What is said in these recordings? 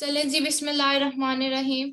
चले जी बिस्मिल्लाहमान रहीम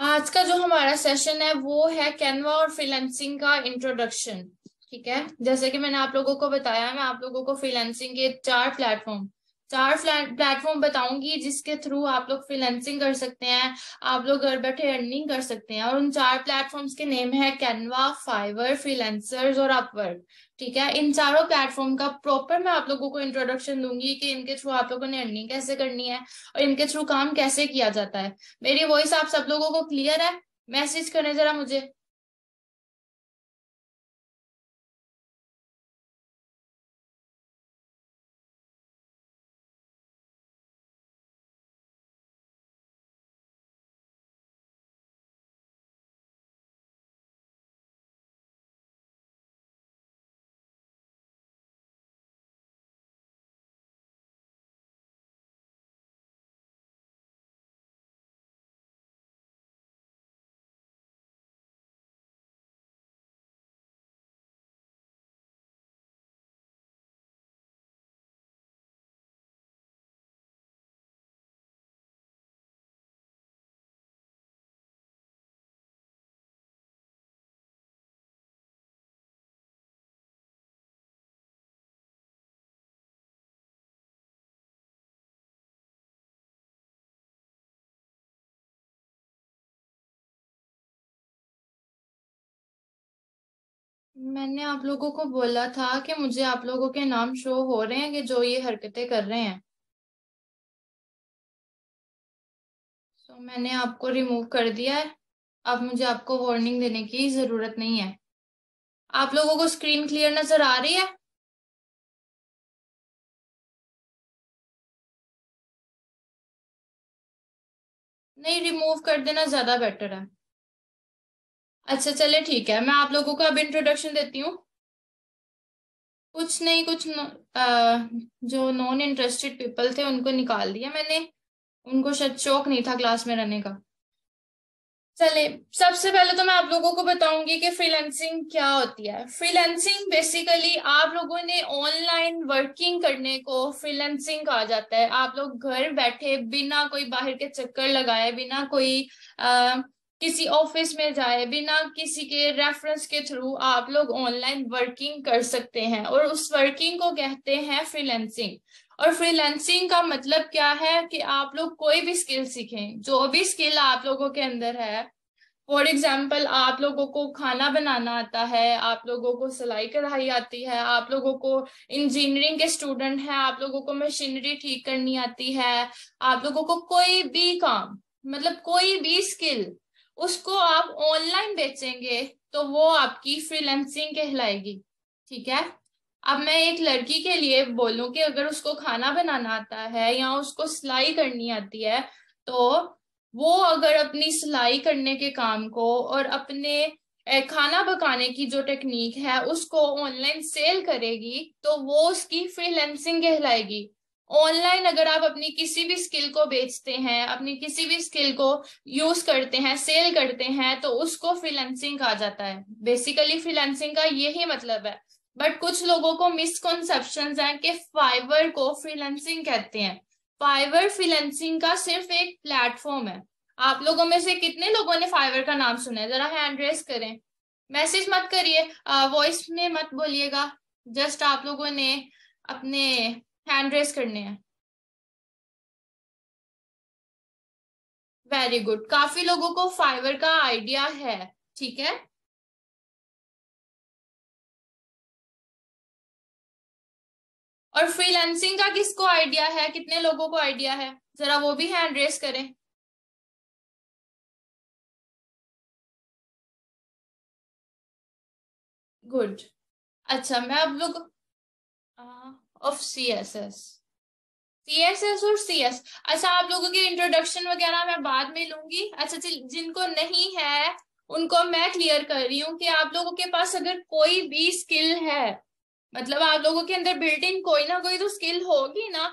आज का जो हमारा सेशन है वो है कैनवा और फ्रीलांसिंग का इंट्रोडक्शन ठीक है जैसे कि मैंने आप लोगों को बताया मैं आप लोगों को फ्रीलांसिंग के चार प्लेटफॉर्म चार प्लेटफॉर्म बताऊंगी जिसके थ्रू आप लोग फ्रीलेंसिंग कर सकते हैं आप लोग घर बैठे अर्निंग कर सकते हैं और उन चार प्लेटफॉर्म्स के नेम है कैनवा फाइवर फ्रीलेंसर्स और अपवर्क ठीक है इन चारों प्लेटफॉर्म का प्रॉपर मैं आप लोगों को इंट्रोडक्शन दूंगी कि इनके थ्रू आप लोगों ने अर्निंग कैसे करनी है और इनके थ्रू काम कैसे किया जाता है मेरी वॉइस आप सब लोगों को क्लियर है मैसेज करें जरा मुझे मैंने आप लोगों को बोला था कि मुझे आप लोगों के नाम शो हो रहे हैं कि जो ये हरकतें कर रहे हैं सो so, मैंने आपको रिमूव कर दिया है अब मुझे आपको वार्निंग देने की जरूरत नहीं है आप लोगों को स्क्रीन क्लियर नजर आ रही है नहीं रिमूव कर देना ज्यादा बेटर है अच्छा चले ठीक है मैं आप लोगों को अब इंट्रोडक्शन देती हूँ कुछ नहीं कुछ न, आ, जो नॉन इंटरेस्टेड पीपल थे उनको निकाल दिया मैंने उनको शायद शौक नहीं था क्लास में रहने का चले सबसे पहले तो मैं आप लोगों को बताऊंगी कि फ्रीलैंसिंग क्या होती है फ्रीलैंसिंग बेसिकली आप लोगों ने ऑनलाइन वर्किंग करने को फ्रीलैंसिंग कहा जाता है आप लोग घर बैठे बिना कोई बाहर के चक्कर लगाए बिना कोई आ, किसी ऑफिस में जाए बिना किसी के रेफरेंस के थ्रू आप लोग ऑनलाइन वर्किंग कर सकते हैं और उस वर्किंग को कहते हैं फ्रीलैंसिंग और फ्रीलैंसिंग का मतलब क्या है कि आप लोग कोई भी स्किल सीखें जो भी स्किल आप लोगों के अंदर है फॉर एग्जाम्पल आप लोगों को खाना बनाना आता है आप लोगों को सिलाई कढ़ाई आती है आप लोगों को इंजीनियरिंग के स्टूडेंट हैं आप लोगों को मशीनरी ठीक करनी आती है आप लोगों को कोई भी काम मतलब कोई भी स्किल उसको आप ऑनलाइन बेचेंगे तो वो आपकी फ्रीलेंसिंग कहलाएगी ठीक है अब मैं एक लड़की के लिए बोलूं कि अगर उसको खाना बनाना आता है या उसको सिलाई करनी आती है तो वो अगर अपनी सिलाई करने के काम को और अपने खाना पकाने की जो टेक्निक है उसको ऑनलाइन सेल करेगी तो वो उसकी फ्रीलेंसिंग कहलाएगी ऑनलाइन अगर आप अपनी किसी भी स्किल को बेचते हैं अपनी किसी भी स्किल को यूज करते हैं सेल करते हैं तो उसको फ्रीलेंसिंग कहा जाता है बेसिकली फ्रीलेंसिंग का यही मतलब है बट कुछ लोगों को मिसकॉन्सेप्शन है कि फाइवर को फ्रीलेंसिंग कहते हैं फाइवर फ्रीलेंसिंग का सिर्फ एक प्लेटफॉर्म है आप लोगों में से कितने लोगों ने फाइवर का नाम सुना है जरा हैंड रेस करें मैसेज मत करिए वॉइस में मत बोलिएगा जस्ट आप लोगों ने अपने हैंड रेस करने हैं वेरी गुड काफी लोगों को फाइवर का आइडिया है ठीक है और फ्रीलांसिंग का किसको आइडिया है कितने लोगों को आइडिया है जरा वो भी हैंड रेस करें गुड अच्छा मैं आप लोग of C S S C S S और सी एस अच्छा आप लोगों के इंट्रोडक्शन वगैरह मैं बाद में लूंगी अच्छा जिनको नहीं है उनको मैं क्लियर कर रही हूँ कि आप लोगों के पास अगर कोई भी स्किल है मतलब आप लोगों के अंदर बिल्ट इन कोई ना कोई तो स्किल होगी ना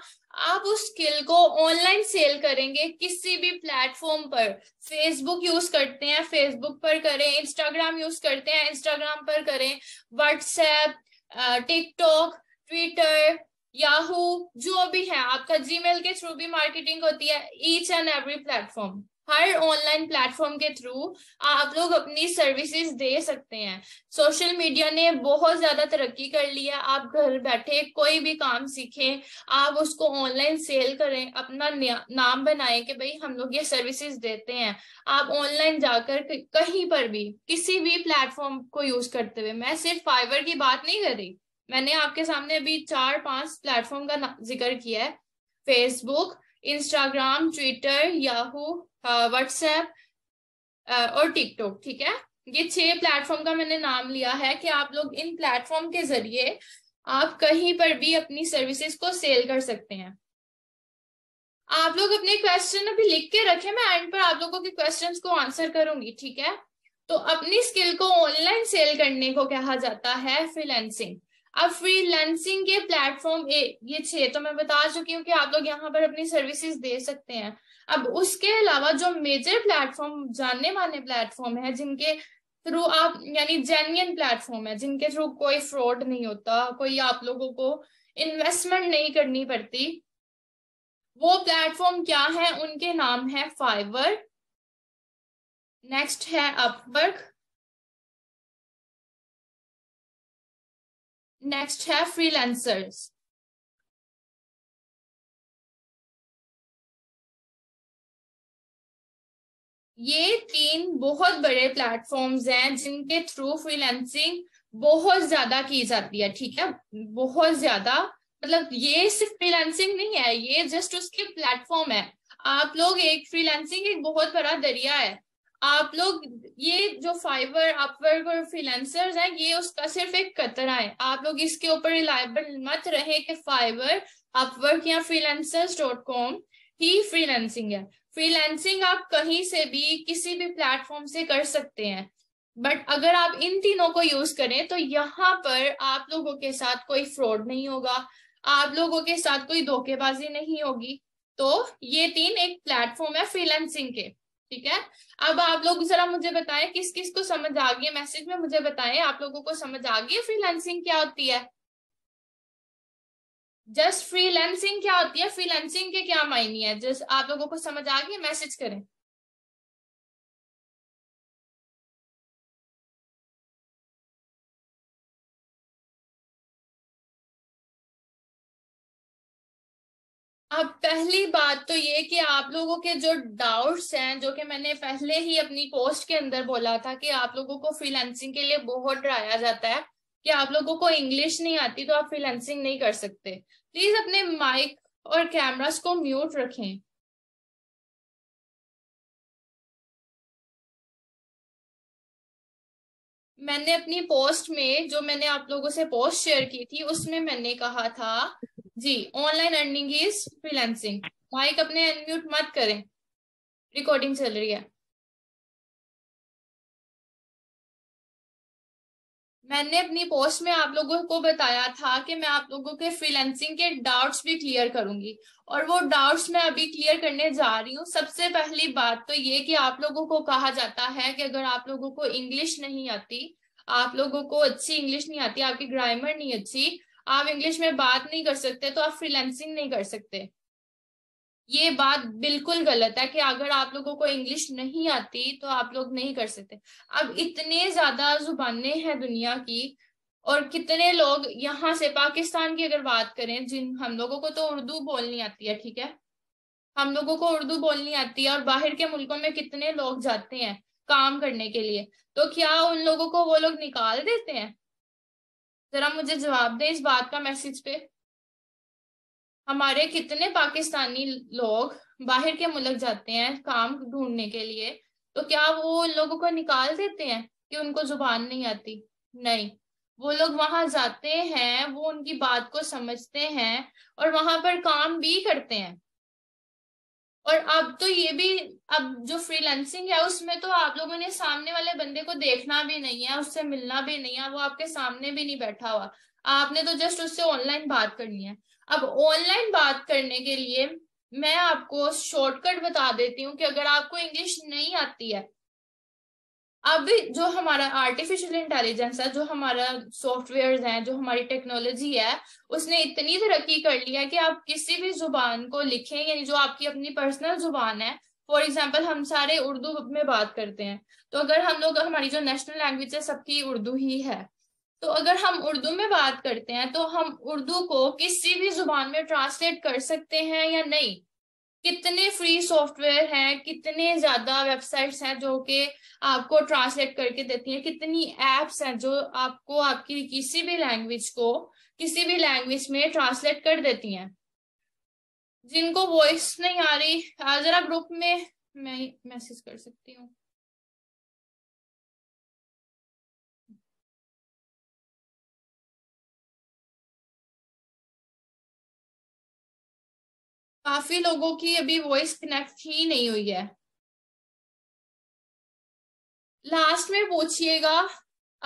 आप उस स्किल को ऑनलाइन सेल करेंगे किसी भी प्लेटफॉर्म पर फेसबुक यूज करते हैं फेसबुक पर करें इंस्टाग्राम यूज करते हैं इंस्टाग्राम पर करें व्हाट्सएप टिकटॉक ट्विटर याहू जो भी है आपका जीमेल के थ्रू भी मार्केटिंग होती है ईच एंड एवरी प्लेटफॉर्म हर ऑनलाइन प्लेटफॉर्म के थ्रू आप लोग अपनी सर्विसेज दे सकते हैं सोशल मीडिया ने बहुत ज्यादा तरक्की कर ली है आप घर बैठे कोई भी काम सीखें आप उसको ऑनलाइन सेल करें अपना नाम बनाएं कि भाई हम लोग ये सर्विसेज देते हैं आप ऑनलाइन जाकर कहीं पर भी किसी भी प्लेटफॉर्म को यूज करते हुए मैं सिर्फ फाइवर की बात नहीं कर रही मैंने आपके सामने अभी चार पांच प्लेटफॉर्म का जिक्र किया है Facebook Instagram Twitter Yahoo WhatsApp और टिकटॉक ठीक है ये छह प्लेटफॉर्म का मैंने नाम लिया है कि आप लोग इन प्लेटफॉर्म के जरिए आप कहीं पर भी अपनी सर्विसेज को सेल कर सकते हैं आप लोग अपने क्वेश्चन अभी लिख के रखे मैं एंड पर आप लोगों के क्वेश्चन को आंसर करूंगी ठीक है तो अपनी स्किल को ऑनलाइन सेल करने को कहा जाता है फिलेंसिंग अब फ्रीलांसिंग के प्लेटफॉर्म ये छे तो मैं बता चुकी हूँ कि आप लोग यहाँ पर अपनी सर्विसेज दे सकते हैं अब उसके अलावा जो मेजर प्लेटफॉर्म जानने माने प्लेटफॉर्म है जिनके थ्रू आप यानी जेन्यन प्लेटफॉर्म है जिनके थ्रू कोई फ्रॉड नहीं होता कोई आप लोगों को इन्वेस्टमेंट नहीं करनी पड़ती वो प्लेटफॉर्म क्या है उनके नाम है फाइवर नेक्स्ट है अपवर्क नेक्स्ट है फ्रीलांसर्स ये तीन बहुत बड़े प्लेटफॉर्म्स हैं जिनके थ्रू फ्रीलांसिंग बहुत ज्यादा की जाती है ठीक है बहुत ज्यादा मतलब ये सिर्फ फ्रीलांसिंग नहीं है ये जस्ट उसके प्लेटफॉर्म है आप लोग एक फ्रीलांसिंग एक बहुत बड़ा दरिया है आप लोग ये जो फाइवर अपवर्क और फ्रीलांसर्स हैं ये उसका सिर्फ एक कतरा है आप लोग इसके ऊपर रिलायबल मत रहे कि फाइवर अपवर्क या फ्रीलांसर्स डॉट कॉम ही फ्रीलांसिंग है फ्रीलांसिंग आप कहीं से भी किसी भी प्लेटफॉर्म से कर सकते हैं बट अगर आप इन तीनों को यूज करें तो यहाँ पर आप लोगों के साथ कोई फ्रॉड नहीं होगा आप लोगों के साथ कोई धोखेबाजी नहीं होगी तो ये तीन एक प्लेटफॉर्म है फ्रीलांसिंग के ठीक है अब आप लोग जरा मुझे बताएं किस किस को समझ आ गई है मैसेज में मुझे बताएं आप लोगों को समझ आ गई है फ्रीलांसिंग क्या होती है जस्ट फ्रीलांसिंग क्या होती है फ्रीलांसिंग के क्या मायने है जस्ट आप लोगों को समझ आ गई मैसेज करें अब पहली बात तो ये कि आप लोगों के जो डाउट्स हैं जो कि मैंने पहले ही अपनी पोस्ट के अंदर बोला था कि आप लोगों को फ्रीलांसिंग के लिए बहुत डराया जाता है कि आप लोगों को इंग्लिश नहीं आती तो आप फ्रीलांसिंग नहीं कर सकते प्लीज अपने माइक और कैमरास को म्यूट रखें मैंने अपनी पोस्ट में जो मैंने आप लोगों से पोस्ट शेयर की थी उसमें मैंने कहा था जी online earning is freelancing mic अपने अनम्यूट मत करें रिकॉर्डिंग चल रही है मैंने अपनी पोस्ट में आप लोगों को बताया था कि मैं आप लोगों के फ्रीलांसिंग के डाउट्स भी क्लियर करूंगी और वो डाउट्स मैं अभी क्लियर करने जा रही हूँ सबसे पहली बात तो ये कि आप लोगों को कहा जाता है कि अगर आप लोगों को इंग्लिश नहीं आती आप लोगों को अच्छी इंग्लिश नहीं आती आपकी ग्रामर नहीं अच्छी आप इंग्लिश में बात नहीं कर सकते तो आप फ्रीलैंसिंग नहीं कर सकते ये बात बिल्कुल गलत है कि अगर आप लोगों को इंग्लिश नहीं आती तो आप लोग नहीं कर सकते अब इतने ज्यादा जुबानें हैं दुनिया की और कितने लोग यहाँ से पाकिस्तान की अगर बात करें जिन हम लोगों को तो उर्दू बोलनी आती है ठीक है हम लोगों को उर्दू बोलनी आती है और बाहर के मुल्कों में कितने लोग जाते हैं काम करने के लिए तो क्या उन लोगों को वो लोग निकाल देते हैं जरा मुझे जवाब दे इस बात का मैसेज पे हमारे कितने पाकिस्तानी लोग बाहर के मुल्क जाते हैं काम ढूंढने के लिए तो क्या वो उन लोगों को निकाल देते हैं कि उनको जुबान नहीं आती नहीं वो लोग वहां जाते हैं वो उनकी बात को समझते हैं और वहां पर काम भी करते हैं और अब तो ये भी अब जो फ्रीलांसिंग है उसमें तो आप लोगों ने सामने वाले बंदे को देखना भी नहीं है उससे मिलना भी नहीं है वो आपके सामने भी नहीं बैठा हुआ आपने तो जस्ट उससे ऑनलाइन बात करनी है अब ऑनलाइन बात करने के लिए मैं आपको शॉर्टकट बता देती हूँ कि अगर आपको इंग्लिश नहीं आती है अब जो हमारा आर्टिफिशियल इंटेलिजेंस है जो हमारा सॉफ्टवेयर है जो हमारी टेक्नोलॉजी है उसने इतनी तरक्की कर लिया कि आप किसी भी जुबान को लिखें यानी जो आपकी अपनी पर्सनल जुबान है फॉर एग्जाम्पल हम सारे उर्दू में बात करते हैं तो अगर हम लोग हमारी जो नेशनल लैंग्वेज है सबकी उर्दू ही है तो अगर हम उर्दू में बात करते हैं तो हम उर्दू को किसी भी जुबान में ट्रांसलेट कर सकते हैं या नहीं कितने फ्री सॉफ्टवेयर हैं कितने ज्यादा वेबसाइट्स हैं जो कि आपको ट्रांसलेट करके देती हैं कितनी एप्स हैं जो आपको आपकी किसी भी लैंग्वेज को किसी भी लैंग्वेज में ट्रांसलेट कर देती हैं जिनको वॉइस नहीं आ रही जरा ग्रुप में मैं मैसेज कर सकती हूँ काफी लोगों की अभी वॉइस कनेक्ट ही नहीं हुई है लास्ट में पूछिएगा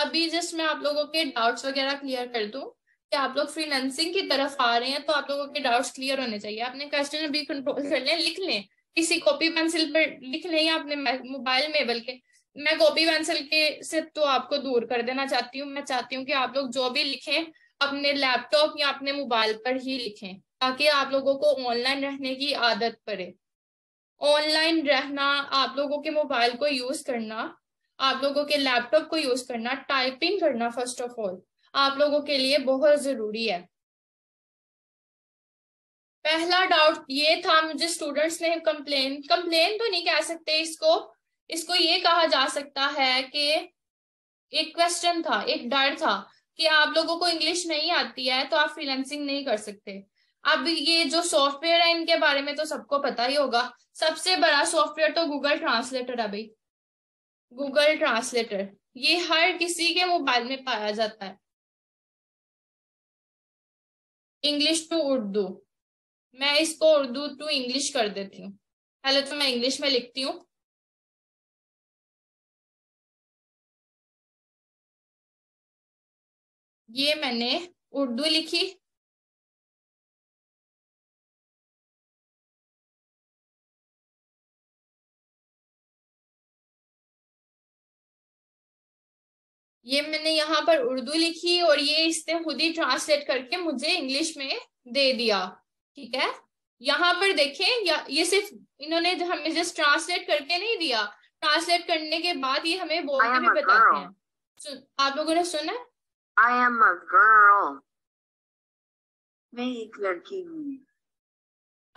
अभी जस्ट मैं आप लोगों के डाउट्स वगैरह क्लियर कर दू कि आप लोग फ्रीलांसिंग की तरफ आ रहे हैं तो आप लोगों के डाउट्स क्लियर होने चाहिए आपने क्वेश्चन अभी कंट्रोल कर लें लिख लें किसी कॉपी पेंसिल पर लिख लें या अपने मोबाइल में बल्कि मैं कॉपी पेंसिल के से तो आपको दूर कर देना चाहती हूँ मैं चाहती हूँ कि आप लोग जो भी लिखें अपने लैपटॉप या अपने मोबाइल पर ही लिखें ताकि आप लोगों को ऑनलाइन रहने की आदत पड़े ऑनलाइन रहना आप लोगों के मोबाइल को यूज करना आप लोगों के लैपटॉप को यूज करना टाइपिंग करना फर्स्ट ऑफ ऑल आप लोगों के लिए बहुत जरूरी है पहला डाउट ये था मुझे स्टूडेंट्स ने कंप्लेन कंप्लेन तो नहीं कह सकते इसको इसको ये कहा जा सकता है कि एक क्वेश्चन था एक डर था कि आप लोगों को इंग्लिश नहीं आती है तो आप फ्रीलेंसिंग नहीं कर सकते अब ये जो सॉफ्टवेयर है इनके बारे में तो सबको पता ही होगा सबसे बड़ा सॉफ्टवेयर तो गूगल ट्रांसलेटर है भाई गूगल ट्रांसलेटर ये हर किसी के मोबाइल में पाया जाता है इंग्लिश टू उर्दू मैं इसको उर्दू टू इंग्लिश कर देती हूँ पहले तो मैं इंग्लिश में लिखती हूँ ये मैंने उर्दू लिखी ये मैंने यहाँ पर उर्दू लिखी और ये इसने खुद ही ट्रांसलेट करके मुझे इंग्लिश में दे दिया ठीक है यहाँ पर देखें या ये सिर्फ इन्होंने हमें जस्ट ट्रांसलेट करके नहीं दिया ट्रांसलेट करने के बाद ये हमें बोलने भी बताते हैं सुन, आप लोगों ने सुना आई एम अ गर्ल मैं एक लड़की हूँ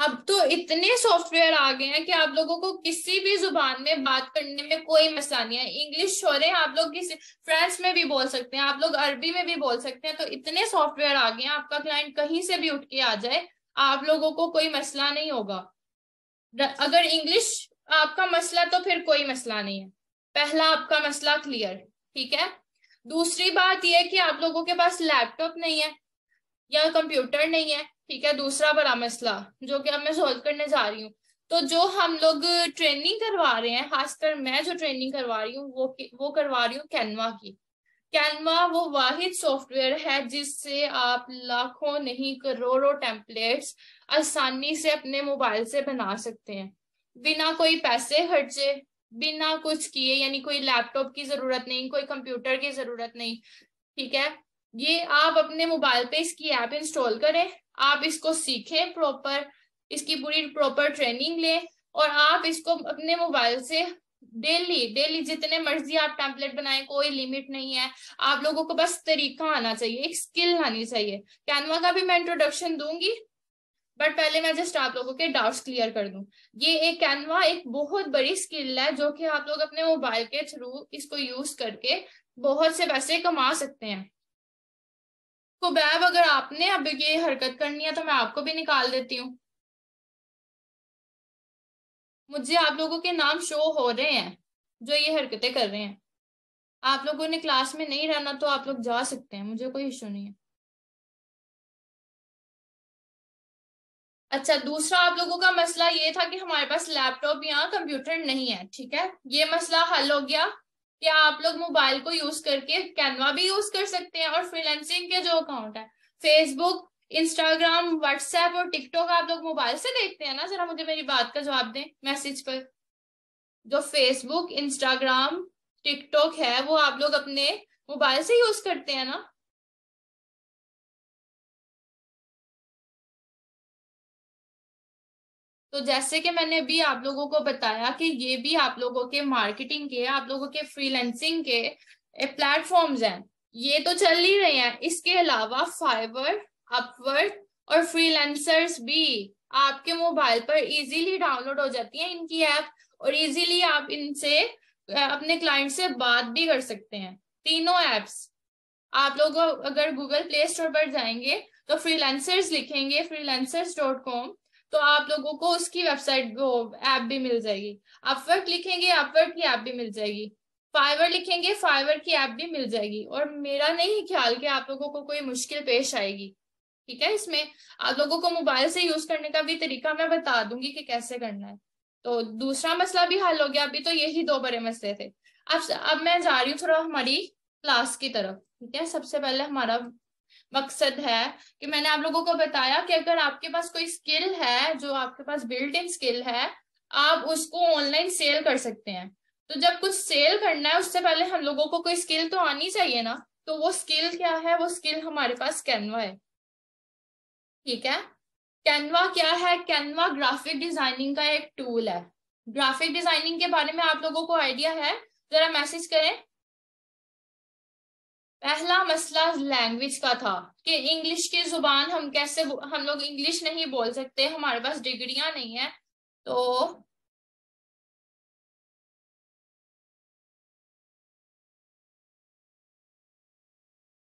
अब तो इतने सॉफ्टवेयर आ गए हैं कि आप लोगों को किसी भी जुबान में बात करने में कोई मसला नहीं है इंग्लिश छोड़े आप लोग किसी फ्रेंच में भी बोल सकते हैं आप लोग अरबी में भी बोल सकते हैं तो इतने सॉफ्टवेयर आ गए हैं आपका क्लाइंट कहीं से भी उठ के आ जाए आप लोगों को कोई मसला नहीं होगा अगर इंग्लिश आपका मसला तो फिर कोई मसला नहीं है पहला आपका मसला क्लियर ठीक है दूसरी बात यह कि आप लोगों के पास लैपटॉप नहीं है या कंप्यूटर नहीं है ठीक है दूसरा बड़ा मसला जो कि अब मैं सॉल्व करने जा रही हूँ तो जो हम लोग ट्रेनिंग करवा रहे हैं खासकर मैं जो ट्रेनिंग करवा रही हूँ वो वो करवा रही हूँ कैनवा की कैनवा वो वाहिद सॉफ्टवेयर है जिससे आप लाखों नहीं करोड़ों टेम्पलेट्स आसानी से अपने मोबाइल से बना सकते हैं बिना कोई पैसे खर्चे बिना कुछ किए यानी कोई लैपटॉप की जरूरत नहीं कोई कंप्यूटर की जरूरत नहीं ठीक है ये आप अपने मोबाइल पे इसकी ऐप इंस्टॉल करें आप इसको सीखें प्रॉपर इसकी पूरी प्रॉपर ट्रेनिंग लें और आप इसको अपने मोबाइल से डेली डेली जितने मर्जी आप टेम्पलेट बनाए कोई लिमिट नहीं है आप लोगों को बस तरीका आना चाहिए एक स्किल आनी चाहिए कैनवा का भी मैं इंट्रोडक्शन दूंगी बट पहले मैं जस्ट आप लोगों के डाउट्स क्लियर कर दूं ये एक कैनवा एक बहुत बड़ी स्किल है जो कि आप लोग अपने मोबाइल के थ्रू इसको यूज करके बहुत से पैसे कमा सकते हैं कुबैब तो अगर आपने अब ये हरकत करनी है तो मैं आपको भी निकाल देती हूँ मुझे आप लोगों के नाम शो हो रहे हैं जो ये हरकतें कर रहे हैं आप लोगों ने क्लास में नहीं रहना तो आप लोग जा सकते हैं मुझे कोई इशू नहीं है अच्छा दूसरा आप लोगों का मसला ये था कि हमारे पास लैपटॉप या कंप्यूटर नहीं है ठीक है ये मसला हल हो गया क्या आप लोग मोबाइल को यूज करके कैनवा भी यूज कर सकते हैं और फ्रीलांसिंग के जो अकाउंट है फेसबुक इंस्टाग्राम व्हाट्सएप और टिकटॉक आप लोग मोबाइल से देखते हैं ना जरा मुझे मेरी बात का जवाब दें मैसेज पर जो फेसबुक इंस्टाग्राम टिकटॉक है वो आप लोग अपने मोबाइल से यूज करते हैं ना तो जैसे कि मैंने अभी आप लोगों को बताया कि ये भी आप लोगों के मार्केटिंग के आप लोगों के फ्रीलैंसिंग के प्लेटफॉर्म्स हैं ये तो चल ही रहे हैं इसके अलावा फाइबर अपवर्क और फ्रीलैंसर्स भी आपके मोबाइल पर इजीली डाउनलोड हो जाती है इनकी ऐप और इजीली आप इनसे अपने क्लाइंट से बात भी कर सकते हैं तीनों ऐप्स आप लोग अगर गूगल प्ले स्टोर पर जाएंगे तो फ्रीलेंसर्स लिखेंगे फ्रीलेंसर्स डॉट कॉम तो आप लोगों को उसकी वेबसाइट वो ऐप भी मिल जाएगी अपवर्क लिखेंगे अपवर्क की ऐप भी मिल जाएगी फाइवर लिखेंगे फाइवर की ऐप भी मिल जाएगी और मेरा नहीं ख्याल कि आप लोगों को कोई मुश्किल पेश आएगी ठीक है इसमें आप लोगों को मोबाइल से यूज करने का भी तरीका मैं बता दूंगी कि कैसे करना है तो दूसरा मसला भी हल हो गया अभी तो यही दो बड़े मसले थे अब अब मैं जा रही हूँ थोड़ा हमारी क्लास की तरफ ठीक है सबसे पहले हमारा मकसद है कि मैंने आप लोगों को बताया कि अगर आपके पास कोई स्किल है जो आपके पास बिल्ट इन स्किल है आप उसको ऑनलाइन सेल कर सकते हैं तो जब कुछ सेल करना है उससे पहले हम लोगों को कोई स्किल तो आनी चाहिए ना तो वो स्किल क्या है वो स्किल हमारे पास कैनवा है ठीक है कैनवा क्या है कैनवा ग्राफिक डिजाइनिंग का एक टूल है ग्राफिक डिजाइनिंग के बारे में आप लोगों को आइडिया है जरा मैसेज करें पहला मसला लैंग्वेज का था कि इंग्लिश की जुबान हम कैसे हम लोग इंग्लिश नहीं बोल सकते हमारे पास डिग्रियां नहीं है तो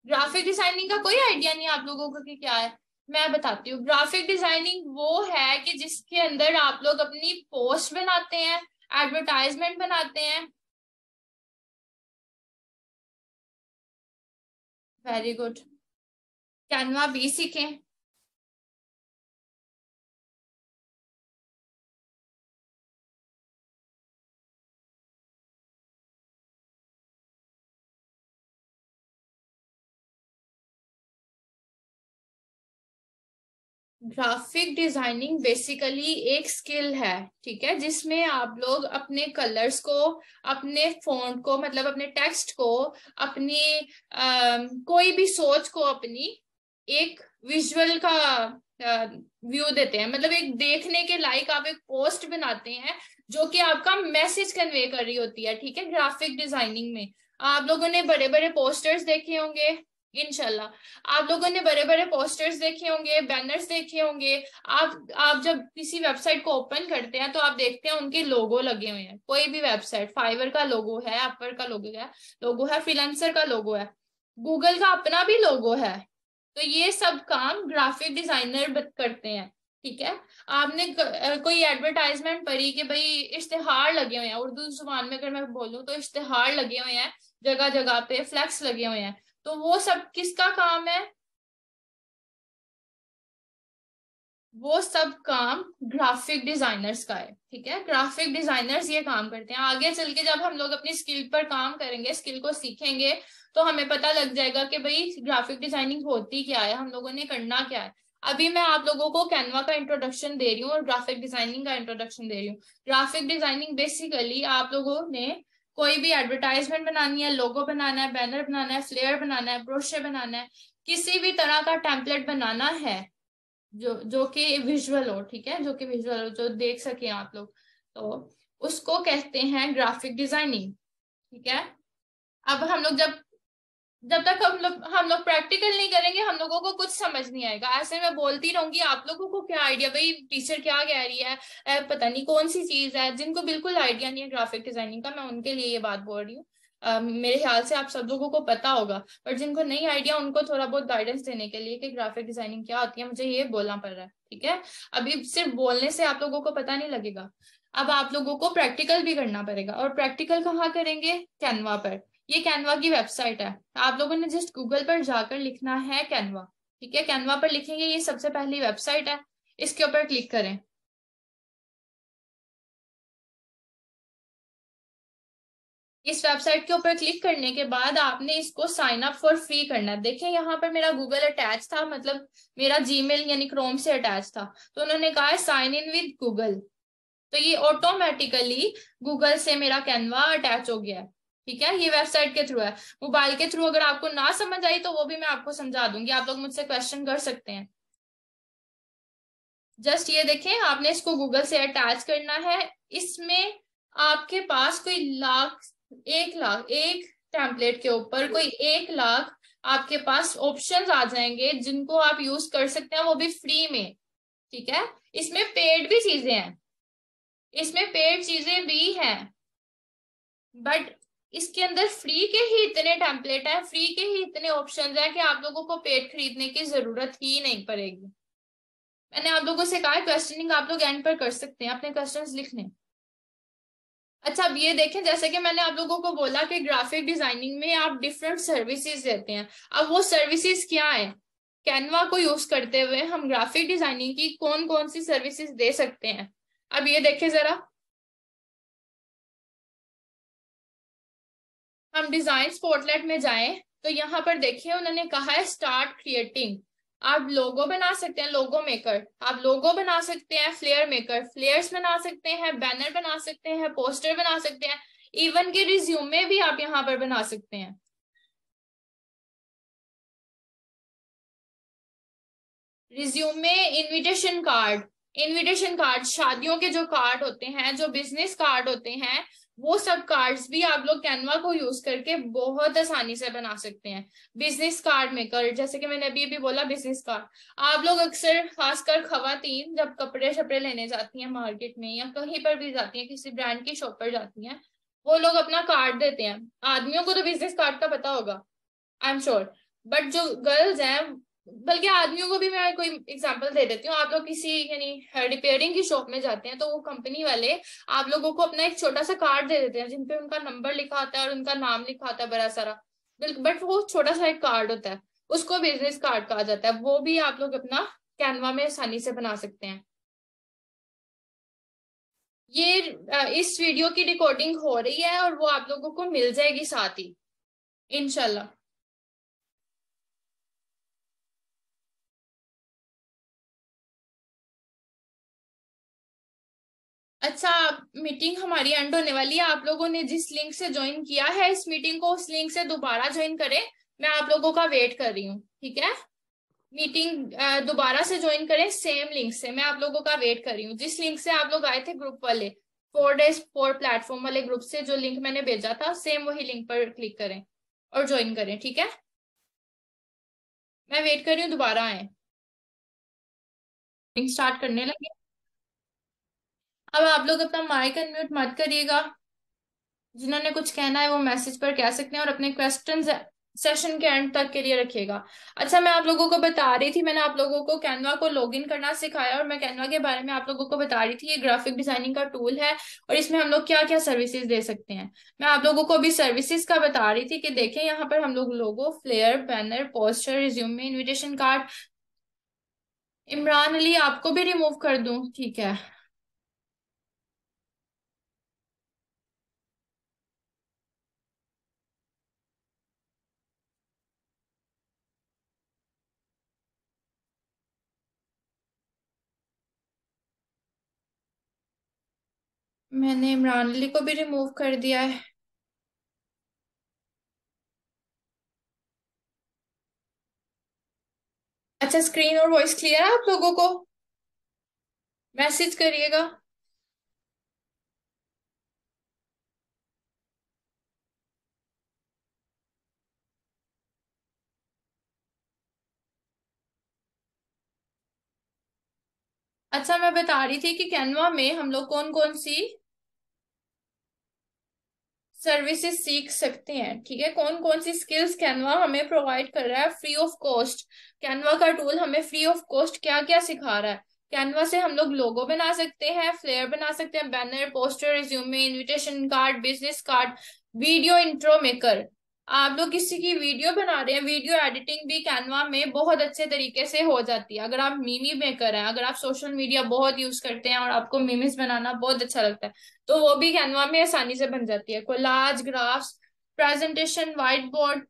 ग्राफिक डिजाइनिंग का कोई आइडिया नहीं आप लोगों का कि क्या है मैं बताती हूँ ग्राफिक डिजाइनिंग वो है कि जिसके अंदर आप लोग अपनी पोस्ट बनाते हैं एडवर्टाइजमेंट बनाते हैं वेरी गुड कैनवा बी सीखें ग्राफिक डिजाइनिंग बेसिकली एक स्किल है ठीक है जिसमें आप लोग अपने कलर्स को अपने फॉन्ट को मतलब अपने टेक्स्ट को अपनी आ, कोई भी सोच को अपनी एक विजुअल का व्यू देते हैं मतलब एक देखने के लायक आप एक पोस्ट बनाते हैं जो कि आपका मैसेज कन्वे कर रही होती है ठीक है ग्राफिक डिजाइनिंग में आप लोगों ने बड़े बड़े पोस्टर्स देखे होंगे इनशाला आप लोगों ने बड़े बड़े पोस्टर्स देखे होंगे बैनर्स देखे होंगे आप आप जब किसी वेबसाइट को ओपन करते हैं तो आप देखते हैं उनके लोगो लगे हुए हैं कोई भी वेबसाइट फाइवर का लोगो है अपर का लोगो है लोगो है फिलेंसर का लोगो है गूगल का अपना भी लोगो है तो ये सब काम ग्राफिक डिजाइनर करते हैं ठीक है आपने कोई एडवर्टाइजमेंट पढ़ी कि भाई इश्तेहार लगे हुए हैं उर्दू जुबान में अगर मैं बोलूँ तो इश्तेहार लगे हुए हैं जगह जगह पे फ्लैक्स लगे हुए हैं तो वो सब किसका काम है वो सब काम ग्राफिक डिजाइनर्स का है ठीक है ग्राफिक डिजाइनर्स ये काम करते हैं आगे चल के जब हम लोग अपनी स्किल पर काम करेंगे स्किल को सीखेंगे तो हमें पता लग जाएगा कि भाई ग्राफिक डिजाइनिंग होती क्या है हम लोगों ने करना क्या है अभी मैं आप लोगों को कैनवा का इंट्रोडक्शन दे रही हूँ और ग्राफिक डिजाइनिंग का इंट्रोडक्शन दे रही हूँ ग्राफिक डिजाइनिंग बेसिकली आप लोगों ने कोई भी एडवर्टाइजमेंट बनानी है लोगो बनाना है बैनर बनाना है फ्लेयर बनाना है ब्रोशर बनाना है किसी भी तरह का टेम्पलेट बनाना है जो जो कि विजुअल हो ठीक है जो कि विजुअल हो जो देख सके आप लोग तो उसको कहते हैं ग्राफिक डिजाइनिंग ठीक है अब हम लोग जब जब तक हम लोग हम लोग प्रैक्टिकल नहीं करेंगे हम लोगों को कुछ समझ नहीं आएगा ऐसे मैं बोलती रहूंगी आप लोगों को क्या आइडिया भाई टीचर क्या कह रही है पता नहीं कौन सी चीज है जिनको बिल्कुल आइडिया नहीं है ग्राफिक डिजाइनिंग का मैं उनके लिए ये बात बोल रही हूँ Uh, मेरे ख्याल से आप सब लोगों को पता होगा बट जिनको नहीं आइडिया उनको थोड़ा बहुत गाइडेंस देने के लिए कि ग्राफिक डिजाइनिंग क्या होती है मुझे ये बोलना पड़ रहा है ठीक है अभी सिर्फ बोलने से आप लोगों को पता नहीं लगेगा अब आप लोगों को प्रैक्टिकल भी करना पड़ेगा और प्रैक्टिकल कहाँ करेंगे कैनवा पर ये कैनवा की वेबसाइट है आप लोगों ने जस्ट गूगल पर जाकर लिखना है कैनवा ठीक है कैनवा पर लिखेंगे ये सबसे पहली वेबसाइट है इसके ऊपर क्लिक करें इस वेबसाइट के ऊपर क्लिक करने के बाद आपने इसको साइन अप फॉर फ्री करना है देखें यहाँ पर मेरा गूगल अटैच था मतलब मेरा जीमेल यानी क्रोम से अटैच था तो उन्होंने कहा साइन इन विद गूगल तो ये ऑटोमेटिकली गूगल से मेरा कैनवा अटैच हो गया है ठीक है ये वेबसाइट के थ्रू है मोबाइल के थ्रू अगर आपको ना समझ आई तो वो भी मैं आपको समझा दूंगी आप लोग मुझसे क्वेश्चन कर सकते हैं जस्ट ये देखें आपने इसको गूगल से अटैच करना है इसमें आपके पास कोई लाख एक लाख एक टेम्पलेट के ऊपर कोई एक लाख आपके पास ऑप्शंस आ जाएंगे जिनको आप यूज कर सकते हैं वो भी फ्री में ठीक है इसमें पेड भी चीजें हैं इसमें पेड चीजें भी हैं बट इसके अंदर फ्री के ही इतने टेम्पलेट है फ्री के ही इतने ऑप्शन है कि आप लोगों को पेड खरीदने की जरूरत ही नहीं पड़ेगी मैंने आप लोगों से कहा क्वेश्चनिंग आप लोग एंड पर कर सकते हैं अपने क्वेश्चन लिखने अच्छा अब ये देखें जैसे कि मैंने आप लोगों को बोला कि ग्राफिक डिजाइनिंग में आप डिफरेंट सर्विसेज देते हैं अब वो सर्विसेज क्या है कैनवा को यूज करते हुए हम ग्राफिक डिजाइनिंग की कौन कौन सी सर्विसेज दे सकते हैं अब ये देखें जरा हम डिजाइन स्पोर्टलेट में जाए तो यहाँ पर देखिए उन्होंने कहा है स्टार्ट क्रिएटिंग आप लोगो बना सकते हैं लोगो मेकर आप लोगो बना सकते हैं फ्लेयर मेकर फ्लेयर्स बना सकते हैं बैनर बना सकते हैं पोस्टर बना सकते हैं इवन के रिज्यूमे भी आप यहाँ पर बना सकते हैं resume invitation card invitation card शादियों के जो कार्ड होते हैं जो बिजनेस कार्ड होते हैं वो सब कार्ड्स भी आप लोग कैनवा को यूज करके बहुत आसानी से बना सकते हैं बिजनेस कार्ड मेकर जैसे कि मैंने अभी अभी बोला बिजनेस कार्ड आप लोग अक्सर खासकर खातन जब कपड़े शपड़े लेने जाती हैं मार्केट में या कहीं पर भी जाती हैं किसी ब्रांड की शॉप पर जाती हैं वो लोग अपना कार्ड देते हैं आदमियों को तो बिजनेस कार्ड का पता होगा आई एम श्योर बट जो गर्ल्स हैं बल्कि आदमियों को भी मैं कोई एग्जांपल दे देती हूँ आप लोग किसी यानी रिपेयरिंग की शॉप में जाते हैं तो वो कंपनी वाले आप लोगों को अपना एक छोटा सा कार्ड दे देते हैं जिनपे उनका नंबर लिखा होता है और उनका नाम लिखा होता है बड़ा सारा बट वो छोटा सा एक कार्ड होता है उसको बिजनेस कार्ड कहा जाता है वो भी आप लोग अपना कैनवा में आसानी से बना सकते हैं ये इस वीडियो की रिकॉर्डिंग हो रही है और वो आप लोगों को मिल जाएगी साथ ही इनशाला अच्छा मीटिंग हमारी एंड होने वाली है आप लोगों ने जिस लिंक से ज्वाइन किया है इस मीटिंग को उस लिंक से दोबारा ज्वाइन करें मैं आप लोगों का वेट कर रही हूँ ठीक है मीटिंग दोबारा से ज्वाइन करें सेम लिंक से मैं आप लोगों का वेट कर रही हूँ जिस लिंक से आप लोग आए थे ग्रुप वाले फोर डेज फोर प्लेटफॉर्म वाले ग्रुप से जो लिंक मैंने भेजा था सेम वही लिंक पर क्लिक करें और ज्वाइन करें ठीक है मैं वेट कर रही हूँ दोबारा आए स्टार्ट करने लगे अब आप लोग अपना माइक अनम्यूट मत करिएगा जिन्होंने कुछ कहना है वो मैसेज पर कह सकते हैं और अपने क्वेश्चन सेशन के एंड तक के लिए रखिएगा अच्छा मैं आप लोगों को बता रही थी मैंने आप लोगों को कैनवा को लॉगिन करना सिखाया और मैं कैनवा के बारे में आप लोगों को बता रही थी ये ग्राफिक डिजाइनिंग का टूल है और इसमें हम लोग क्या क्या सर्विसेज दे सकते हैं मैं आप लोगों को अभी सर्विसेज का बता रही थी कि देखें यहाँ पर हम लोग logo flyer banner poster resume invitation card Imran Ali आपको भी रिमूव कर दू ठीक है मैंने इमरान अली को भी रिमूव कर दिया है अच्छा स्क्रीन और वॉइस क्लियर है आप लोगों को मैसेज करिएगा अच्छा मैं बता रही थी कि कैनवा में हम लोग कौन कौन सी सर्विसेज सीख सकते हैं ठीक है कौन कौन सी स्किल्स कैनवा हमें प्रोवाइड कर रहा है फ्री ऑफ कॉस्ट कैनवा का टूल हमें फ्री ऑफ कॉस्ट क्या क्या सिखा रहा है कैनवा से हम लोग लोगो बना सकते हैं फ्लेयर बना सकते हैं banner poster resume invitation card business card video intro maker आप लोग किसी की वीडियो बना रहे हैं वीडियो एडिटिंग भी कैनवा में बहुत अच्छे तरीके से हो जाती है अगर आप मीमी मेकर हैं अगर आप सोशल मीडिया बहुत यूज करते हैं और आपको मीमीज बनाना बहुत अच्छा लगता है तो वो भी कैनवा में आसानी से बन जाती है collage graphs presentation white board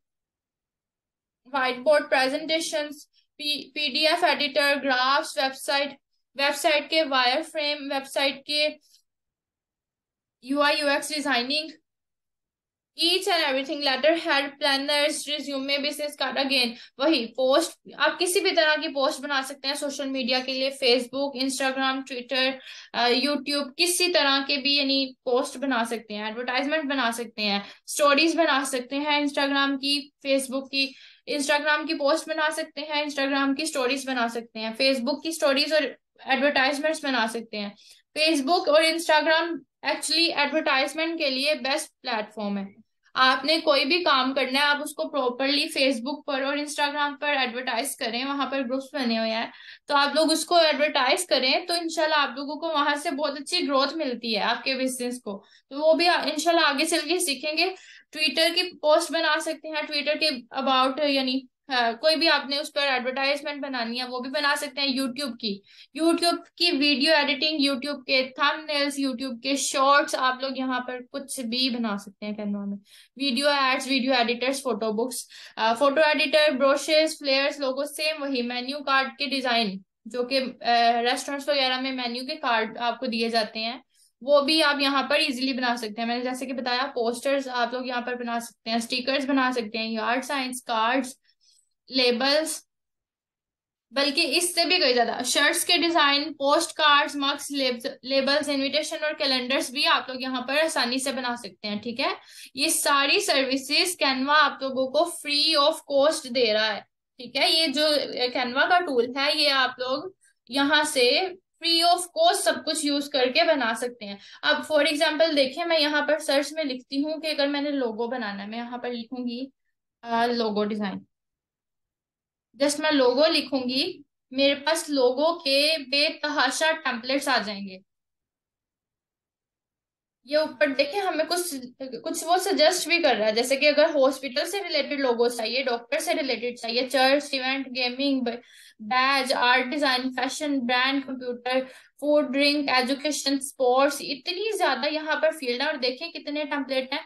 white board presentation P editor graphs website website के वायर फ्रेम वेबसाइट के U UX designing each and everything letter head planners resume business card again वही पोस्ट आप किसी भी तरह की पोस्ट बना सकते हैं सोशल मीडिया के लिए फेसबुक इंस्टाग्राम ट्विटर यूट्यूब किसी तरह के भी यानी पोस्ट बना सकते हैं एडवर्टाइजमेंट बना सकते हैं स्टोरीज बना सकते हैं इंस्टाग्राम की फेसबुक की इंस्टाग्राम की पोस्ट बना सकते हैं इंस्टाग्राम की स्टोरीज बना सकते हैं फेसबुक की स्टोरीज और एडवर्टाइजमेंट्स बना सकते हैं फेसबुक और इंस्टाग्राम एक्चुअली एडवर्टाइजमेंट के लिए बेस्ट प्लेटफॉर्म है आपने कोई भी काम करना है आप उसको प्रॉपरली फेसबुक पर और इंस्टाग्राम पर एडवर्टाइज करें वहां पर ग्रुप्स बने हुए हैं तो आप लोग उसको एडवर्टाइज करें तो इनशाला आप लोगों को वहां से बहुत अच्छी ग्रोथ मिलती है आपके बिजनेस को तो वो भी इनशाला आगे चल के सीखेंगे ट्विटर की पोस्ट बना सकते हैं ट्विटर के अबाउट यानी हाँ, कोई भी आपने उस पर एडवर्टाइजमेंट बनानी है वो भी बना सकते हैं यूट्यूब की यूट्यूब की वीडियो एडिटिंग यूट्यूब के थंबनेल्स यूट्यूब के शॉर्ट्स आप लोग यहाँ पर कुछ भी बना सकते हैं कैनवा में video ads video editors photo books photo editor brochures flyers logo same वही मेन्यू कार्ड के डिजाइन जो कि रेस्टोरेंट्स वगैरह में मेन्यू के कार्ड आपको दिए जाते हैं वो भी आप यहाँ पर इजीली बना सकते हैं मैंने जैसे कि बताया पोस्टर्स आप लोग यहाँ पर बना सकते हैं स्टिकर्स बना सकते हैं यार्ड साइंस कार्ड्स लेबल्स बल्कि इससे भी कई ज्यादा शर्ट्स के design post card marks labels invitation और कैलेंडर्स भी आप लोग यहाँ पर आसानी से बना सकते हैं ठीक है ये सारी सर्विसेज कैनवा आप लोगों को फ्री ऑफ कॉस्ट दे रहा है ठीक है ये जो कैनवा का टूल है ये आप लोग यहाँ से फ्री ऑफ कॉस्ट सब कुछ यूज करके बना सकते हैं अब फॉर एग्जाम्पल देखिये मैं यहाँ पर सर्च में लिखती हूँ कि अगर मैंने लोगो बनाना है मैं यहाँ पर लिखूंगी लोगो डिजाइन जस्ट मैं लोगो लिखूंगी मेरे पास लोगो के बेतहाशा टेम्पलेट्स आ जाएंगे ये ऊपर देखें हमें कुछ कुछ वो सजेस्ट भी कर रहा है जैसे कि अगर हॉस्पिटल से रिलेटेड लोगो चाहिए डॉक्टर से रिलेटेड चाहिए church event gaming badge art design fashion brand computer food drink education sports इतनी ज्यादा यहाँ पर फील्ड है और देखें कितने टेम्पलेट हैं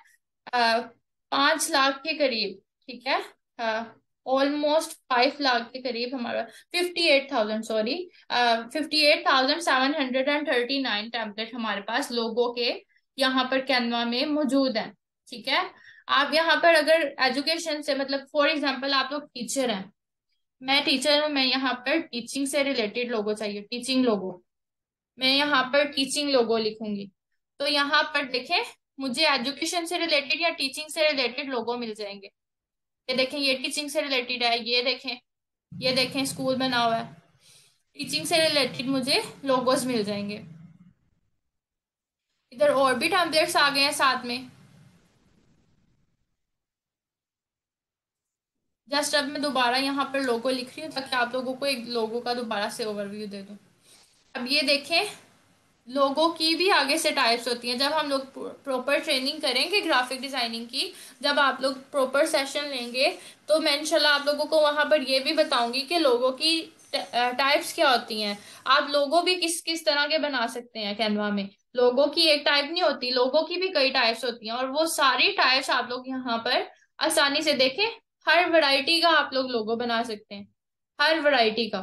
पांच लाख के करीब ठीक है आ, ऑलमोस्ट फाइव लाख के करीब हमारा fifty eight thousand sorry fifty eight thousand seven hundred and thirty nine template हमारे पास लोगों के यहाँ पर कैनवा में मौजूद है ठीक है आप यहाँ पर अगर एजुकेशन से मतलब फॉर एग्जाम्पल आप लोग टीचर हैं मैं टीचर हूँ मैं यहाँ पर टीचिंग से रिलेटेड लोगों चाहिए टीचिंग लोगो मैं यहाँ पर टीचिंग लोगो लिखूंगी तो यहाँ पर देखें मुझे एजुकेशन से रिलेटेड या टीचिंग से रिलेटेड लोगो मिल जाएंगे ये देखें ये टीचिंग से रिलेटेड है ये देखें ये देखें स्कूल बना हुआ है टीचिंग से रिलेटेड मुझे लोगोज मिल जाएंगे इधर और भी टेम्पलेट्स आ गए हैं साथ में जस्ट अब मैं दोबारा यहाँ पर लोगो लिख रही हूँ ताकि आप लोगों को एक लोगों का दोबारा से ओवरव्यू दे दूँ अब ये देखें लोगों की भी आगे से टाइप्स होती हैं जब हम लोग प्रॉपर ट्रेनिंग करेंगे ग्राफिक डिज़ाइनिंग की जब आप लोग प्रॉपर सेशन लेंगे तो मैं इंशाल्लाह आप लोगों को वहाँ पर ये भी बताऊंगी कि लोगों की टाइप्स क्या होती हैं आप लोगों भी किस किस तरह के बना सकते हैं कैनवा में लोगों की एक टाइप नहीं होती लोगों की भी कई टाइप्स होती हैं और वो सारी टाइप्स आप लोग यहाँ पर आसानी से देखें हर वैरायटी का आप लोग लोगो बना सकते हैं हर वैरायटी का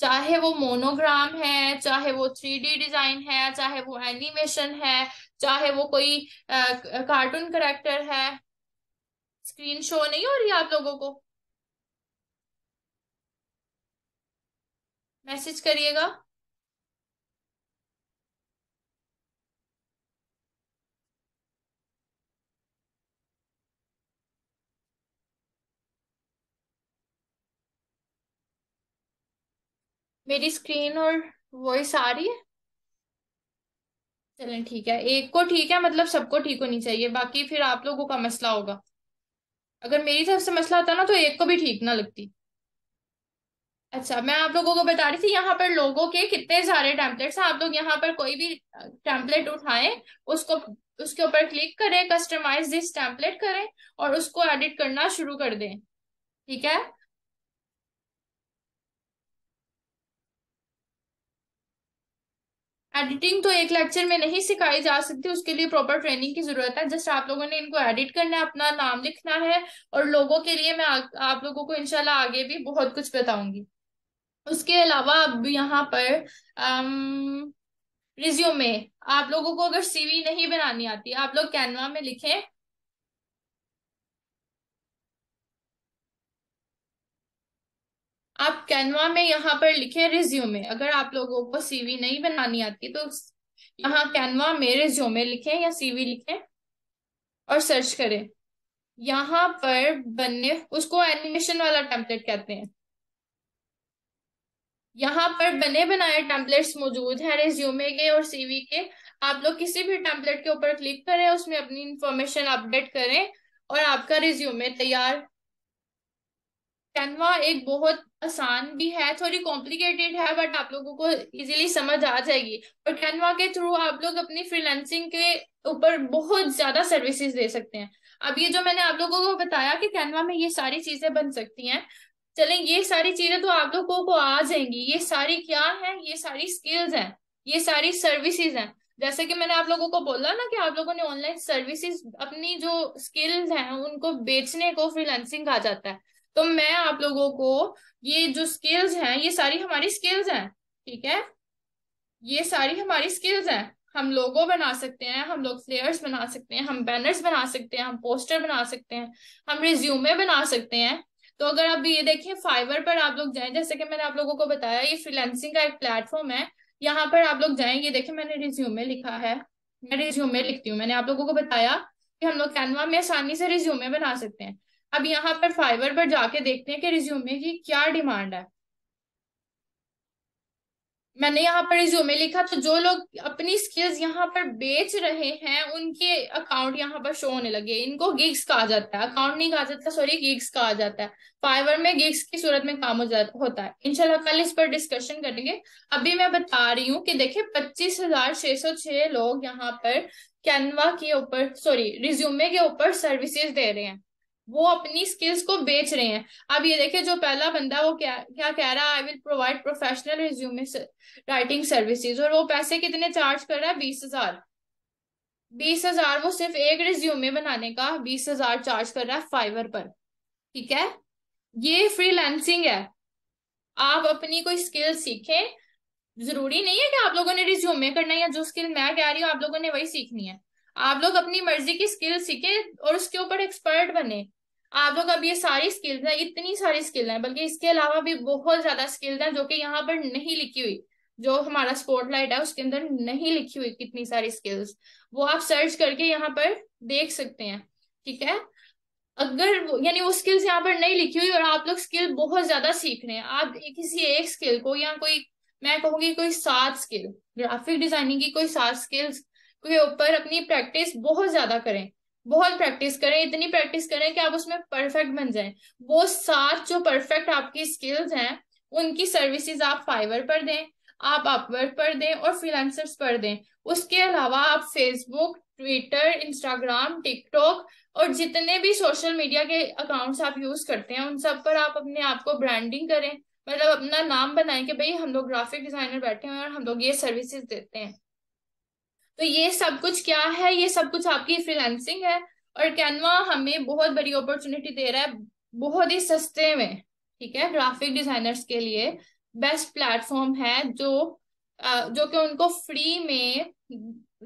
चाहे वो मोनोग्राम है चाहे वो थ्री डी डिजाइन है चाहे वो एनिमेशन है चाहे वो कोई कार्टून करेक्टर है स्क्रीन शो नहीं हो रही आप लोगों को मैसेज करिएगा मेरी स्क्रीन और वॉइस आ रही है चलें ठीक है एक को ठीक है मतलब सबको ठीक होनी चाहिए बाकी फिर आप लोगों का मसला होगा अगर मेरी तरफ से मसला होता ना तो एक को भी ठीक ना लगती अच्छा मैं आप लोगों को बता रही थी यहाँ पर लोगों के कितने सारे टैंपलेट्स हैं आप लोग यहाँ पर कोई भी टैंपलेट उठाएं उसको उसके ऊपर क्लिक करें कस्टमाइज दिस टैंपलेट करें और उसको एडिट करना शुरू कर दें ठीक है एडिटिंग तो एक लेक्चर में नहीं सिखाई जा सकती उसके लिए प्रॉपर ट्रेनिंग की जरूरत है जस्ट आप लोगों ने इनको एडिट करना है अपना नाम लिखना है और लोगों के लिए मैं आ, आप लोगों को इनशाला आगे भी बहुत कुछ बताऊंगी उसके अलावा अब यहाँ पर रिज्यूमे आप लोगों को अगर सीवी नहीं बनानी आती आप लोग कैनवा में लिखें आप कैनवा में यहाँ पर लिखें रिज्यूमे अगर आप लोगों को सीवी नहीं बनानी आती तो यहाँ कैनवा में रिज्यूमे लिखें या सीवी लिखें और सर्च करें यहाँ पर बनने उसको एनिमेशन वाला टेम्पलेट कहते हैं यहाँ पर बने बनाए टेम्पलेट्स मौजूद हैं रिज्यूमे के और सीवी के आप लोग किसी भी टेम्पलेट के ऊपर क्लिक करें उसमें अपनी इंफॉर्मेशन अपडेट करें और आपका रिज्यूमे तैयार कैनवा एक बहुत आसान भी है थोड़ी कॉम्प्लिकेटेड है बट आप लोगों को इजीली समझ आ जाएगी और कैनवा के थ्रू आप लोग अपनी फ्रीलांसिंग के ऊपर बहुत ज्यादा सर्विसेज दे सकते हैं अब ये जो मैंने आप लोगों को बताया कि कैनवा में ये सारी चीजें बन सकती हैं चले ये सारी चीजें तो आप लोगों को आ जाएंगी ये सारी क्या है ये सारी स्किल्स हैं ये सारी सर्विसेज हैं जैसे कि मैंने आप लोगों को बोला ना कि आप लोगों ने ऑनलाइन सर्विसेज अपनी जो स्किल्स हैं उनको बेचने को फ्रीलांसिंग आ जाता है तो मैं आप लोगों को ये जो स्किल्स हैं ये सारी हमारी स्किल्स हैं ठीक है ये सारी हमारी स्किल्स हैं हम लोगो बना सकते हैं हम लोग फ्लेयर्स बना सकते हैं हम बैनर्स बना सकते हैं हम पोस्टर बना सकते हैं हम रिज्यूमे बना सकते हैं तो अगर आप ये देखें फाइवर पर आप लोग जाएं जैसे कि मैंने आप लोगों को बताया ये फ्रीलैंसिंग का एक प्लेटफॉर्म है यहाँ पर आप लोग जाएं ये देखें मैंने रिज्यूमे लिखा है मैं रिज्यूमे लिखती हूँ मैंने आप लोगों को बताया कि हम लोग कैनवा में आसानी से रिज्यूमे बना सकते हैं अब यहाँ पर फाइवर पर जाके देखते हैं कि रिज्यूमे की क्या डिमांड है मैंने यहाँ पर रिज्यूमे लिखा तो जो लोग अपनी स्किल्स यहाँ पर बेच रहे हैं उनके अकाउंट यहाँ पर शो होने लगे इनको गिग्स कहा जाता है अकाउंट नहीं कहा जाता सॉरी गिग्स कहा जाता है फाइवर में गिग्स की सूरत में काम हो जाता होता है इनशाला कल इस पर डिस्कशन करेंगे अभी मैं बता रही हूँ कि देखिये पच्चीस हजार छह सौ छह लोग यहाँ पर कैनवा के ऊपर सॉरी रिज्यूमे के ऊपर सर्विसेज दे रहे हैं वो अपनी स्किल्स को बेच रहे हैं अब ये देखिए जो पहला बंदा वो क्या क्या कह रहा है I will provide professional resume writing services और वो पैसे कितने चार्ज कर रहा है बीस हजार बीस हजार वो सिर्फ एक रिज्यूमे बनाने का बीस हजार चार्ज कर रहा है फाइवर पर ठीक है ये फ्रीलांसिंग है आप अपनी कोई स्किल सीखें जरूरी नहीं है कि आप लोगों ने रिज्यूमे करना है या जो स्किल मैं कह रही हूँ आप लोगों ने वही सीखनी है आप लोग अपनी मर्जी की स्किल सीखे और उसके ऊपर एक्सपर्ट बने आप लोग अब ये सारी स्किल्स हैं इतनी सारी स्किल हैं बल्कि इसके अलावा भी बहुत ज्यादा स्किल्स हैं जो कि यहाँ पर नहीं लिखी हुई जो हमारा स्पॉटलाइट है उसके अंदर नहीं लिखी हुई कितनी सारी स्किल्स वो आप सर्च करके यहाँ पर देख सकते हैं ठीक है अगर यानी वो स्किल्स यहाँ पर नहीं लिखी हुई और आप लोग स्किल बहुत ज्यादा सीख रहे हैं आप किसी एक स्किल को या कोई मैं कहूंगी कोई सात स्किल ग्राफिक डिजाइनिंग की कोई सात स्किल्स के ऊपर अपनी प्रैक्टिस बहुत ज्यादा करें बहुत प्रैक्टिस करें इतनी प्रैक्टिस करें कि आप उसमें परफेक्ट बन जाएं वो सात जो परफेक्ट आपकी स्किल्स हैं उनकी सर्विसेज आप फाइवर पर दें आप अपवर्क पर दें और फ्रीलांसर्स पर दें उसके अलावा आप फेसबुक ट्विटर इंस्टाग्राम टिकटॉक और जितने भी सोशल मीडिया के अकाउंट्स आप यूज करते हैं उन सब पर आप अपने आप को ब्रांडिंग करें मतलब अपना नाम बनाएं कि भाई हम लोग ग्राफिक डिजाइनर बैठे हैं और हम लोग ये सर्विसेज देते हैं तो ये सब कुछ क्या है ये सब कुछ आपकी फ्रीलांसिंग है और कैनवा हमें बहुत बड़ी अपॉर्चुनिटी दे रहा है बहुत ही सस्ते में ठीक है ग्राफिक डिजाइनर्स के लिए बेस्ट प्लेटफॉर्म है जो जो कि उनको फ्री में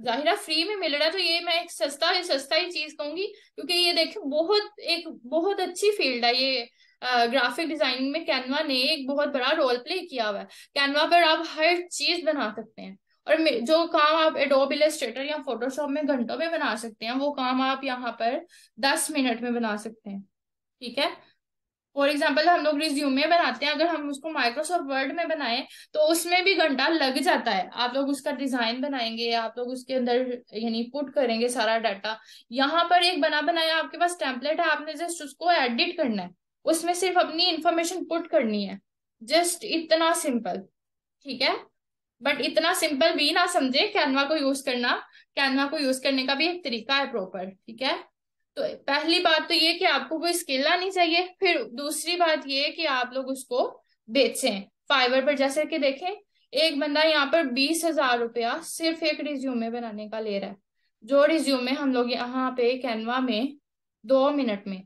है फ्री में मिल रहा है तो ये मैं एक सस्ता ही सस्ता ही चीज कहूंगी क्योंकि ये देखिए बहुत एक बहुत अच्छी फील्ड है ये ग्राफिक डिजाइनिंग में कैनवा ने एक बहुत बड़ा रोल प्ले किया हुआ है कैनवा पर आप हर चीज बना सकते हैं और जो काम आप एडोब इलेस्ट्रेटर या फोटोशॉप में घंटों में बना सकते हैं वो काम आप यहाँ पर दस मिनट में बना सकते हैं ठीक है फॉर एग्जाम्पल हम लोग रिज्यूमे बनाते हैं अगर हम उसको माइक्रोसॉफ्ट वर्ड में बनाए तो उसमें भी घंटा लग जाता है आप लोग उसका डिजाइन बनाएंगे आप लोग उसके अंदर यानी पुट करेंगे सारा डाटा यहाँ पर एक बना बनाया आपके पास टेम्पलेट है आपने जस्ट उसको एडिट करना है उसमें सिर्फ अपनी इंफॉर्मेशन पुट करनी है जस्ट इतना सिंपल ठीक है बट इतना सिंपल भी ना समझे कैनवा को यूज करना कैनवा को यूज करने का भी एक तरीका है प्रॉपर ठीक है तो पहली बात तो ये कि आपको कोई स्किल आनी चाहिए फिर दूसरी बात ये कि आप लोग उसको बेचें फाइवर पर जैसे कि देखें एक बंदा यहाँ पर बीस हजार रुपया सिर्फ एक रिज्यूमे बनाने का ले रहा है जो रिज्यूमे हम लोग यहाँ पे कैनवा में दो मिनट में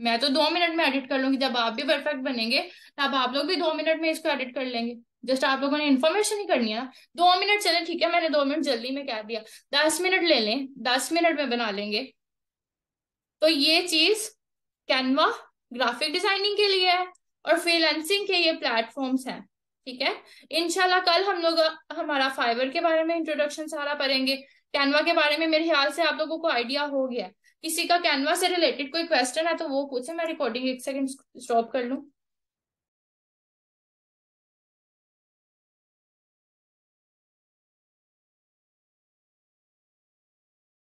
मैं तो दो मिनट में एडिट कर लूंगी जब आप भी परफेक्ट बनेंगे तब आप लोग भी दो मिनट में इसको एडिट कर लेंगे जस्ट आप लोगों ने इन्फॉर्मेशन ही करनी है दो मिनट चले ठीक है मैंने दो मिनट जल्दी में कह दिया दस मिनट ले लें दस मिनट में बना लेंगे तो ये चीज कैनवा ग्राफिक डिजाइनिंग के लिए है और फ्रीलेंसिंग के ये प्लेटफॉर्म्स हैं ठीक है इनशाला कल हम लोग हमारा फाइबर के बारे में इंट्रोडक्शन सारा पढ़ेंगे कैनवा के बारे में मेरे ख्याल से आप लोगों को आइडिया हो गया किसी का कैनवा से रिलेटेड कोई क्वेश्चन है तो वो पूछे मैं रिकॉर्डिंग एक सेकेंड स्टॉप कर लूँ